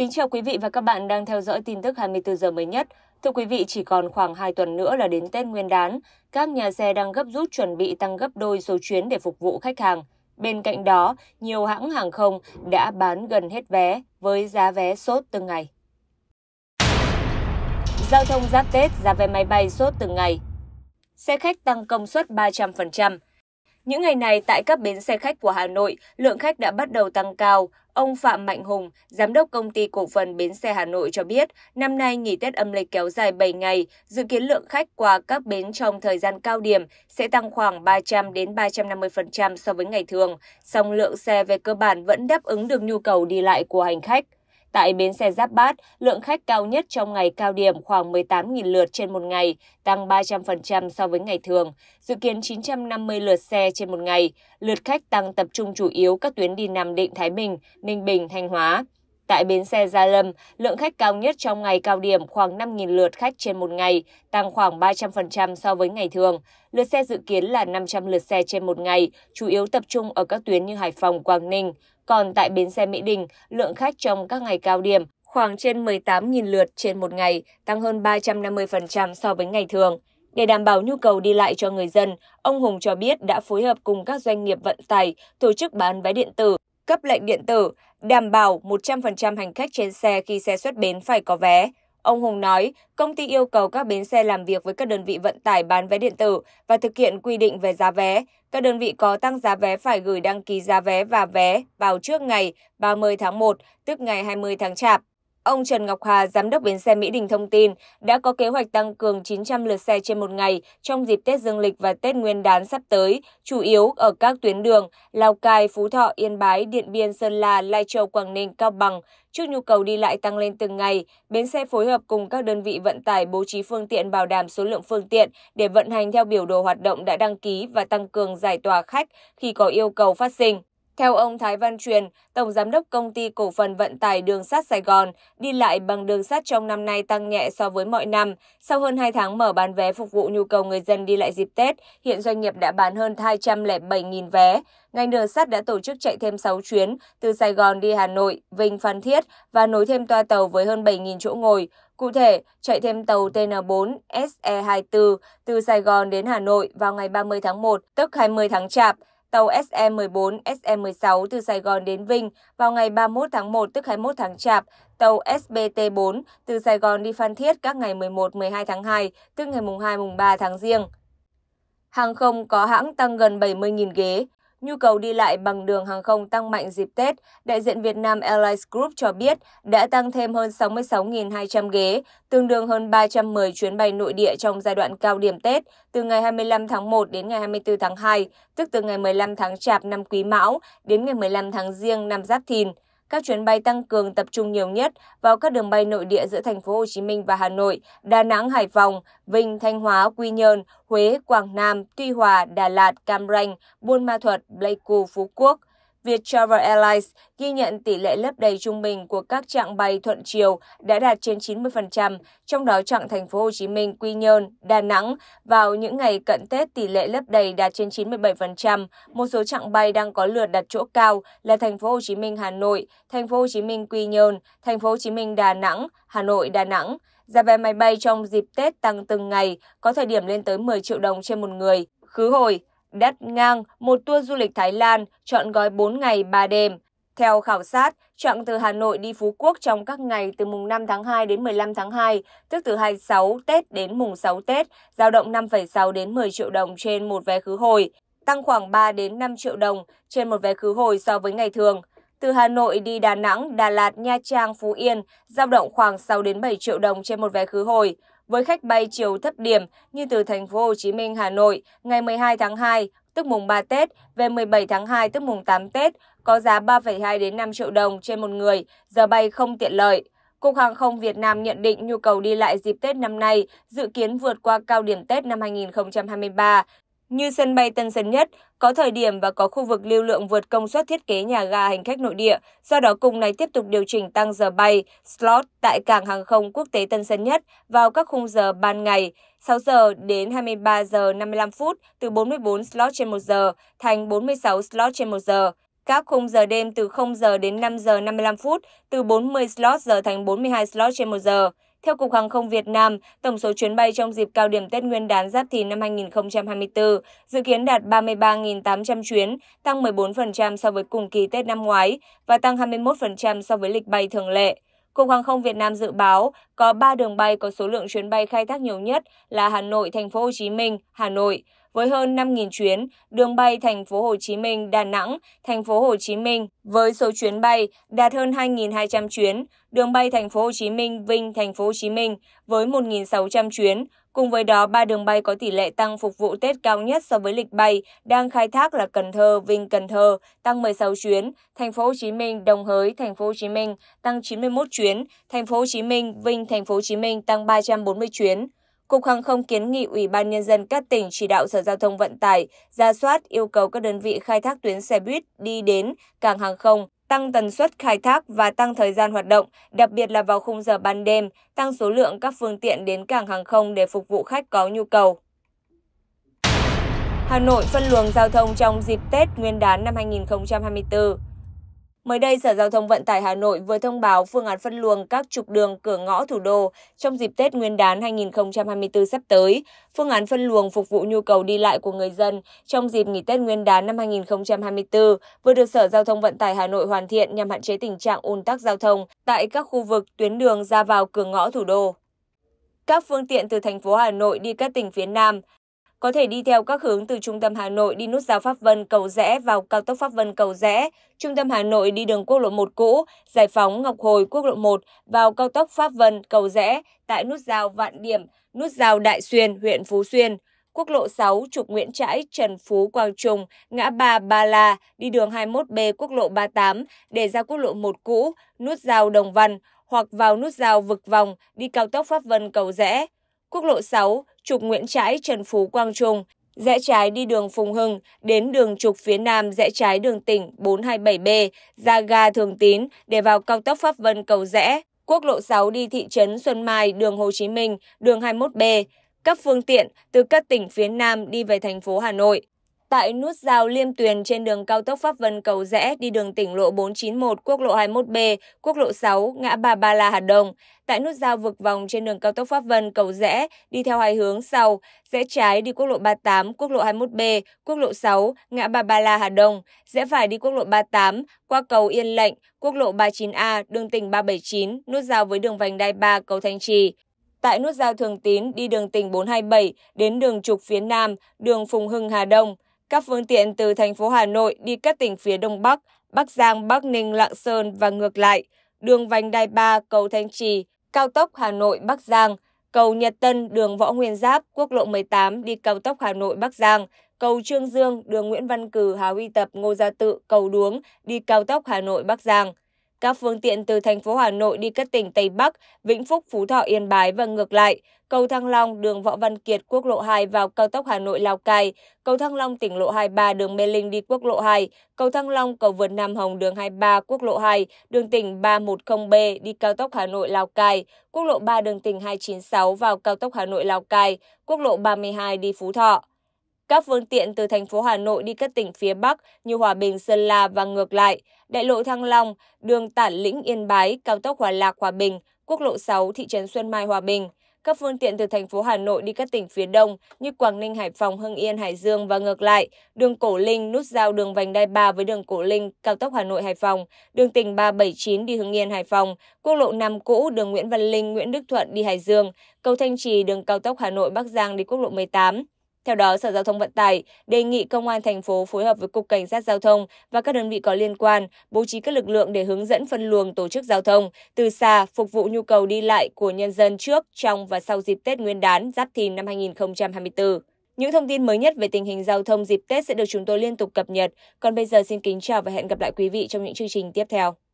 Kính chào quý vị và các bạn đang theo dõi tin tức 24 giờ mới nhất. Thưa quý vị, chỉ còn khoảng 2 tuần nữa là đến Tết Nguyên đán, các nhà xe đang gấp rút chuẩn bị tăng gấp đôi số chuyến để phục vụ khách hàng. Bên cạnh đó, nhiều hãng hàng không đã bán gần hết vé với giá vé sốt từng ngày. Giao thông giáp Tết, giá vé máy bay sốt từng ngày. Xe khách tăng công suất 300%. Những ngày này tại các bến xe khách của Hà Nội, lượng khách đã bắt đầu tăng cao. Ông Phạm Mạnh Hùng, giám đốc công ty cổ phần bến xe Hà Nội cho biết, năm nay nghỉ Tết âm lịch kéo dài 7 ngày, dự kiến lượng khách qua các bến trong thời gian cao điểm sẽ tăng khoảng 300 đến 350% so với ngày thường, song lượng xe về cơ bản vẫn đáp ứng được nhu cầu đi lại của hành khách. Tại bến xe Giáp Bát, lượng khách cao nhất trong ngày cao điểm khoảng 18.000 lượt trên một ngày, tăng 300% so với ngày thường, dự kiến 950 lượt xe trên một ngày. Lượt khách tăng tập trung chủ yếu các tuyến đi Nam Định, Thái Bình, Ninh Bình, Thanh Hóa. Tại bến xe Gia Lâm, lượng khách cao nhất trong ngày cao điểm khoảng 5.000 lượt khách trên một ngày, tăng khoảng 300% so với ngày thường. Lượt xe dự kiến là 500 lượt xe trên một ngày, chủ yếu tập trung ở các tuyến như Hải Phòng, Quảng Ninh. Còn tại bến xe Mỹ Đình, lượng khách trong các ngày cao điểm khoảng trên 18.000 lượt trên một ngày, tăng hơn 350% so với ngày thường. Để đảm bảo nhu cầu đi lại cho người dân, ông Hùng cho biết đã phối hợp cùng các doanh nghiệp vận tải tổ chức bán vé điện tử, cấp lệnh điện tử, đảm bảo 100% hành khách trên xe khi xe xuất bến phải có vé. Ông Hùng nói, công ty yêu cầu các bến xe làm việc với các đơn vị vận tải bán vé điện tử và thực hiện quy định về giá vé. Các đơn vị có tăng giá vé phải gửi đăng ký giá vé và vé vào trước ngày 30 tháng 1, tức ngày 20 tháng Chạp. Ông Trần Ngọc Hà, giám đốc bến xe Mỹ Đình thông tin đã có kế hoạch tăng cường 900 lượt xe trên một ngày trong dịp Tết Dương lịch và Tết Nguyên đán sắp tới, chủ yếu ở các tuyến đường Lào Cai, Phú Thọ, Yên Bái, Điện Biên, Sơn La, Lai Châu, Quảng Ninh, Cao Bằng. Trước nhu cầu đi lại tăng lên từng ngày, bến xe phối hợp cùng các đơn vị vận tải bố trí phương tiện bảo đảm số lượng phương tiện để vận hành theo biểu đồ hoạt động đã đăng ký và tăng cường giải tỏa khách khi có yêu cầu phát sinh. Theo ông Thái Văn Truyền, Tổng Giám đốc Công ty Cổ phần Vận tải Đường sắt Sài Gòn, đi lại bằng đường sắt trong năm nay tăng nhẹ so với mọi năm. Sau hơn 2 tháng mở bán vé phục vụ nhu cầu người dân đi lại dịp Tết, hiện doanh nghiệp đã bán hơn 207.000 vé. Ngành đường sắt đã tổ chức chạy thêm 6 chuyến từ Sài Gòn đi Hà Nội, Vinh, Phan Thiết và nối thêm toa tàu với hơn 7.000 chỗ ngồi. Cụ thể, chạy thêm tàu TN4 SE24 từ Sài Gòn đến Hà Nội vào ngày 30 tháng 1, tức 20 tháng Chạp tàu SE14, SE16 từ Sài Gòn đến Vinh vào ngày 31 tháng 1 tức 21 tháng Chạp, tàu SBT4 từ Sài Gòn đi Phan Thiết các ngày 11, 12 tháng 2 tức ngày mùng 2, mùng 3 tháng Giêng. Hàng không có hãng tăng gần 70.000 ghế, nhu cầu đi lại bằng đường hàng không tăng mạnh dịp Tết, đại diện Việt Nam Airlines Group cho biết đã tăng thêm hơn 66.200 ghế, tương đương hơn 310 chuyến bay nội địa trong giai đoạn cao điểm Tết từ ngày 25 tháng 1 đến ngày 24 tháng 2, tức từ ngày 15 tháng Chạp năm Quý Mão đến ngày 15 tháng Giêng năm Giáp Thìn. Các chuyến bay tăng cường tập trung nhiều nhất vào các đường bay nội địa giữa thành phố Hồ Chí Minh và Hà Nội, Đà Nẵng, Hải Phòng, Vinh, Thanh Hóa, Quy Nhơn, Huế, Quảng Nam, Tuy Hòa, Đà Lạt, Cam Ranh, Buôn Ma Thuột, Pleiku, Phú Quốc, Viettravel Airlines ghi nhận tỷ lệ lấp đầy trung bình của các trạng bay thuận chiều đã đạt trên 90%, trong đó trạng thành phố Hồ Chí Minh, Quy Nhơn, Đà Nẵng vào những ngày cận Tết tỷ lệ lấp đầy đạt trên 97%. Một số trạng bay đang có lượt đặt chỗ cao là thành phố Hồ Chí Minh, Hà Nội, thành phố Hồ Chí Minh, Quy Nhơn, thành phố Hồ Chí Minh, Đà Nẵng, Hà Nội, Đà Nẵng. Giá vé máy bay trong dịp Tết tăng từng ngày, có thời điểm lên tới 10 triệu đồng trên một người. Khứ hồi, đất ngang một tour du lịch Thái Lan, chọn gói 4 ngày 3 đêm. Theo khảo sát, chặng từ Hà Nội đi Phú Quốc trong các ngày từ mùng 5 tháng 2 đến 15 tháng 2, tức từ 26 Tết đến mùng 6 Tết, dao động 5,6 đến 10 triệu đồng trên một vé khứ hồi, tăng khoảng 3 đến 5 triệu đồng trên một vé khứ hồi so với ngày thường. Từ Hà Nội đi Đà Nẵng, Đà Lạt, Nha Trang, Phú Yên, dao động khoảng 6 đến 7 triệu đồng trên một vé khứ hồi với khách bay chiều thấp điểm như từ thành phố Hồ Chí Minh, Hà Nội ngày 12 tháng 2 tức mùng 3 Tết về 17 tháng 2 tức mùng 8 Tết có giá 3,2 đến 5 triệu đồng trên một người, giờ bay không tiện lợi. Cục Hàng không Việt Nam nhận định nhu cầu đi lại dịp Tết năm nay dự kiến vượt qua cao điểm Tết năm 2023, như sân bay Tân Sơn Nhất, có thời điểm và có khu vực lưu lượng vượt công suất thiết kế nhà ga hành khách nội địa, do đó cùng này tiếp tục điều chỉnh tăng giờ bay, slot tại cảng hàng không quốc tế Tân Sơn Nhất vào các khung giờ ban ngày 6 giờ đến 23 giờ 55 phút từ 44 slot trên 1 giờ thành 46 slot trên 1 giờ. Các khung giờ đêm từ 0 giờ đến 5 giờ 55 phút từ 40 slot giờ thành 42 slot trên 1 giờ. Theo Cục Hàng không Việt Nam, tổng số chuyến bay trong dịp cao điểm Tết Nguyên đán Giáp Thìn năm 2024 dự kiến đạt 33.800 chuyến, tăng 14% so với cùng kỳ Tết năm ngoái và tăng 21% so với lịch bay thường lệ. Cục Hàng không Việt Nam dự báo có 3 đường bay có số lượng chuyến bay khai thác nhiều nhất là Hà Nội, Thành phố Hồ Chí Minh, Hà Nội với hơn 5.000 chuyến, đường bay thành phố Hồ Chí Minh Đà Nẵng, thành phố Hồ Chí Minh với số chuyến bay đạt hơn 2.200 chuyến, đường bay thành phố Hồ Chí Minh Vinh thành phố Hồ Chí Minh với 1.600 chuyến. Cùng với đó, ba đường bay có tỷ lệ tăng phục vụ Tết cao nhất so với lịch bay đang khai thác là Cần Thơ, Vinh, Cần Thơ tăng 16 chuyến, Thành phố Hồ Chí Minh, Đồng Hới, Thành phố Hồ Chí Minh tăng 91 chuyến, Thành phố Hồ Chí Minh, Vinh, Thành phố Hồ Chí Minh tăng 340 chuyến. Cục Hàng không kiến nghị Ủy ban Nhân dân các tỉnh chỉ đạo Sở Giao thông Vận tải ra soát yêu cầu các đơn vị khai thác tuyến xe buýt đi đến cảng hàng không tăng tần suất khai thác và tăng thời gian hoạt động, đặc biệt là vào khung giờ ban đêm, tăng số lượng các phương tiện đến cảng hàng không để phục vụ khách có nhu cầu. Hà Nội phân luồng giao thông trong dịp Tết Nguyên đán năm 2024. Mới đây, Sở Giao thông Vận tải Hà Nội vừa thông báo phương án phân luồng các trục đường cửa ngõ thủ đô trong dịp Tết Nguyên đán 2024 sắp tới. Phương án phân luồng phục vụ nhu cầu đi lại của người dân trong dịp nghỉ Tết Nguyên đán năm 2024 vừa được Sở Giao thông Vận tải Hà Nội hoàn thiện nhằm hạn chế tình trạng ùn tắc giao thông tại các khu vực tuyến đường ra vào cửa ngõ thủ đô. Các phương tiện từ thành phố Hà Nội đi các tỉnh phía Nam có thể đi theo các hướng từ trung tâm Hà Nội đi nút giao Pháp Vân Cầu Rẽ vào cao tốc Pháp Vân Cầu Rẽ, trung tâm Hà Nội đi đường quốc lộ 1 cũ, Giải phóng Ngọc Hồi quốc lộ 1 vào cao tốc Pháp Vân Cầu Rẽ tại nút giao Vạn Điểm, nút giao Đại Xuyên, huyện Phú Xuyên. Quốc lộ 6 trục Nguyễn Trãi, Trần Phú, Quang Trung, ngã ba Ba La đi đường 21B quốc lộ 38 để ra quốc lộ 1 cũ, nút giao Đồng Văn hoặc vào nút giao Vực Vòng đi cao tốc Pháp Vân Cầu Rẽ. Quốc lộ 6 trục Nguyễn Trãi, Trần Phú, Quang Trung, rẽ trái đi đường Phùng Hưng, đến đường trục phía Nam rẽ trái đường tỉnh 427B, ra ga Thường Tín để vào cao tốc Pháp Vân Cầu Rẽ, quốc lộ 6 đi thị trấn Xuân Mai, đường Hồ Chí Minh, đường 21B, các phương tiện từ các tỉnh phía Nam đi về thành phố Hà Nội tại nút giao Liêm Tuyền trên đường cao tốc Pháp Vân Cầu Rẽ đi đường tỉnh lộ 491, quốc lộ 21B, quốc lộ 6, ngã ba Ba La Hà Đông. Tại nút giao vực vòng trên đường cao tốc Pháp Vân Cầu Rẽ đi theo hai hướng sau, rẽ trái đi quốc lộ 38, quốc lộ 21B, quốc lộ 6, ngã ba Ba La Hà Đông, rẽ phải đi quốc lộ 38, qua cầu Yên Lệnh, quốc lộ 39A, đường tỉnh 379, nút giao với đường vành đai 3 cầu Thanh Trì tại nút giao Thường Tín đi đường tỉnh 427 đến đường trục phía Nam, đường Phùng Hưng Hà Đông. Các phương tiện từ thành phố Hà Nội đi các tỉnh phía Đông Bắc, Bắc Giang, Bắc Ninh, Lạng Sơn và ngược lại, đường vành đai 3, cầu Thanh Trì, cao tốc Hà Nội Bắc Giang, cầu Nhật Tân, đường Võ Nguyên Giáp, quốc lộ 18 đi cao tốc Hà Nội Bắc Giang, cầu Trương Dương, đường Nguyễn Văn Cử, Hà Huy Tập, Ngô Gia Tự, cầu Đuống đi cao tốc Hà Nội Bắc Giang. Các phương tiện từ thành phố Hà Nội đi các tỉnh Tây Bắc, Vĩnh Phúc, Phú Thọ, Yên Bái và ngược lại, cầu Thăng Long, đường Võ Văn Kiệt, quốc lộ 2 vào cao tốc Hà Nội Lào Cai, cầu Thăng Long tỉnh lộ 23 đường Mê Linh đi quốc lộ 2, cầu Thăng Long cầu vượt Nam Hồng đường 23 quốc lộ 2, đường tỉnh 310B đi cao tốc Hà Nội Lào Cai, quốc lộ 3 đường tỉnh 296 vào cao tốc Hà Nội Lào Cai, quốc lộ 32 đi Phú Thọ. Các phương tiện từ thành phố Hà Nội đi các tỉnh phía Bắc như Hòa Bình, Sơn La và ngược lại, đại lộ Thăng Long, đường Tản Lĩnh Yên Bái, cao tốc Hòa Lạc Hòa Bình, quốc lộ 6 thị trấn Xuân Mai Hòa Bình. Các phương tiện từ thành phố Hà Nội đi các tỉnh phía Đông như Quảng Ninh, Hải Phòng, Hưng Yên, Hải Dương và ngược lại, đường Cổ Linh nút giao đường vành đai 3 với đường Cổ Linh, cao tốc Hà Nội Hải Phòng, đường tỉnh 379 đi Hưng Yên Hải Phòng, quốc lộ 5 cũ đường Nguyễn Văn Linh, Nguyễn Đức Thuận đi Hải Dương, cầu Thanh Trì đường cao tốc Hà Nội Bắc Giang đi quốc lộ 18. Theo đó, Sở Giao thông Vận tải đề nghị công an thành phố phối hợp với Cục Cảnh sát Giao thông và các đơn vị có liên quan bố trí các lực lượng để hướng dẫn phân luồng tổ chức giao thông từ xa phục vụ nhu cầu đi lại của nhân dân trước, trong và sau dịp Tết Nguyên đán Giáp Thìn năm 2024. Những thông tin mới nhất về tình hình giao thông dịp Tết sẽ được chúng tôi liên tục cập nhật. Còn bây giờ xin kính chào và hẹn gặp lại quý vị trong những chương trình tiếp theo.